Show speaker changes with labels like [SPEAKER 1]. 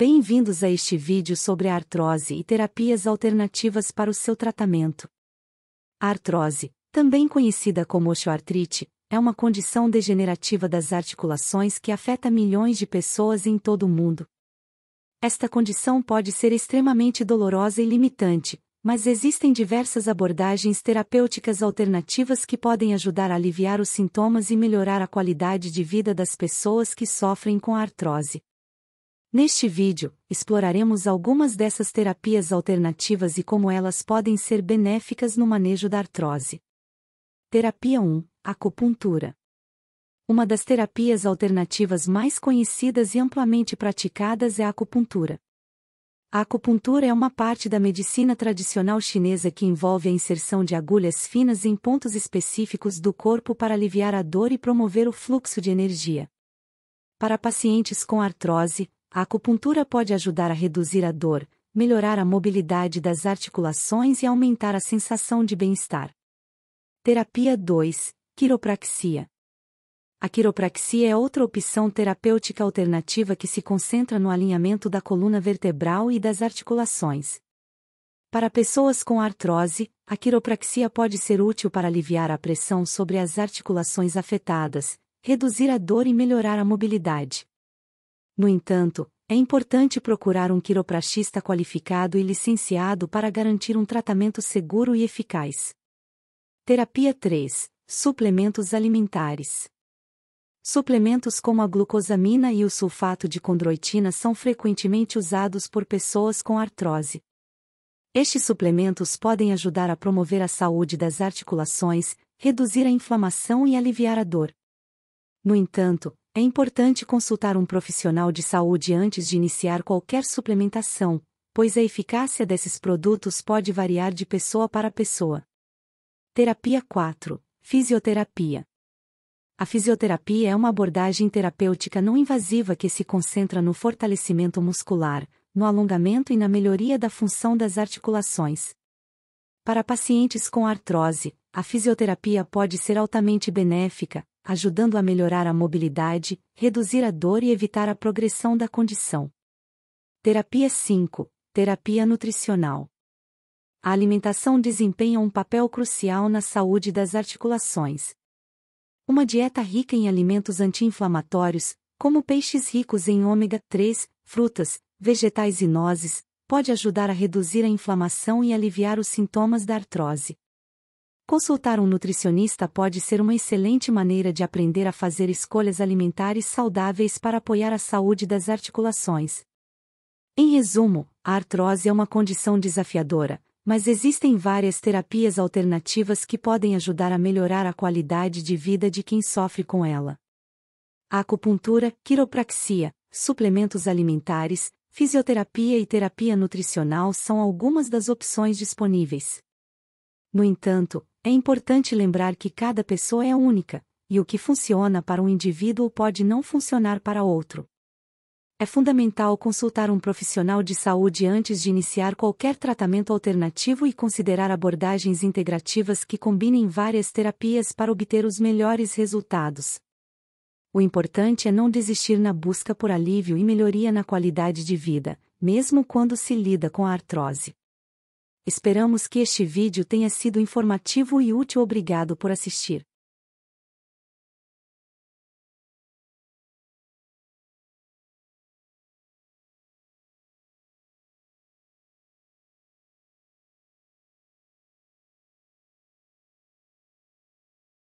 [SPEAKER 1] Bem-vindos a este vídeo sobre a artrose e terapias alternativas para o seu tratamento. A artrose, também conhecida como osteoartrite, é uma condição degenerativa das articulações que afeta milhões de pessoas em todo o mundo. Esta condição pode ser extremamente dolorosa e limitante, mas existem diversas abordagens terapêuticas alternativas que podem ajudar a aliviar os sintomas e melhorar a qualidade de vida das pessoas que sofrem com a artrose. Neste vídeo, exploraremos algumas dessas terapias alternativas e como elas podem ser benéficas no manejo da artrose. Terapia 1 Acupuntura Uma das terapias alternativas mais conhecidas e amplamente praticadas é a acupuntura. A acupuntura é uma parte da medicina tradicional chinesa que envolve a inserção de agulhas finas em pontos específicos do corpo para aliviar a dor e promover o fluxo de energia. Para pacientes com artrose, a acupuntura pode ajudar a reduzir a dor, melhorar a mobilidade das articulações e aumentar a sensação de bem-estar. Terapia 2 Quiropraxia A quiropraxia é outra opção terapêutica alternativa que se concentra no alinhamento da coluna vertebral e das articulações. Para pessoas com artrose, a quiropraxia pode ser útil para aliviar a pressão sobre as articulações afetadas, reduzir a dor e melhorar a mobilidade. No entanto, é importante procurar um quiropraxista qualificado e licenciado para garantir um tratamento seguro e eficaz. Terapia 3 Suplementos alimentares. Suplementos como a glucosamina e o sulfato de condroitina são frequentemente usados por pessoas com artrose. Estes suplementos podem ajudar a promover a saúde das articulações, reduzir a inflamação e aliviar a dor. No entanto, é importante consultar um profissional de saúde antes de iniciar qualquer suplementação, pois a eficácia desses produtos pode variar de pessoa para pessoa. Terapia 4 Fisioterapia A fisioterapia é uma abordagem terapêutica não invasiva que se concentra no fortalecimento muscular, no alongamento e na melhoria da função das articulações. Para pacientes com artrose, a fisioterapia pode ser altamente benéfica, ajudando a melhorar a mobilidade, reduzir a dor e evitar a progressão da condição. Terapia 5 Terapia nutricional. A alimentação desempenha um papel crucial na saúde das articulações. Uma dieta rica em alimentos anti-inflamatórios, como peixes ricos em ômega 3, frutas, vegetais e nozes, pode ajudar a reduzir a inflamação e aliviar os sintomas da artrose. Consultar um nutricionista pode ser uma excelente maneira de aprender a fazer escolhas alimentares saudáveis para apoiar a saúde das articulações. Em resumo, a artrose é uma condição desafiadora, mas existem várias terapias alternativas que podem ajudar a melhorar a qualidade de vida de quem sofre com ela. A acupuntura, quiropraxia, suplementos alimentares, fisioterapia e terapia nutricional são algumas das opções disponíveis. No entanto, é importante lembrar que cada pessoa é única, e o que funciona para um indivíduo pode não funcionar para outro. É fundamental consultar um profissional de saúde antes de iniciar qualquer tratamento alternativo e considerar abordagens integrativas que combinem várias terapias para obter os melhores resultados. O importante é não desistir na busca por alívio e melhoria na qualidade de vida, mesmo quando se lida com a artrose. Esperamos que este vídeo tenha sido informativo e útil. Obrigado por assistir.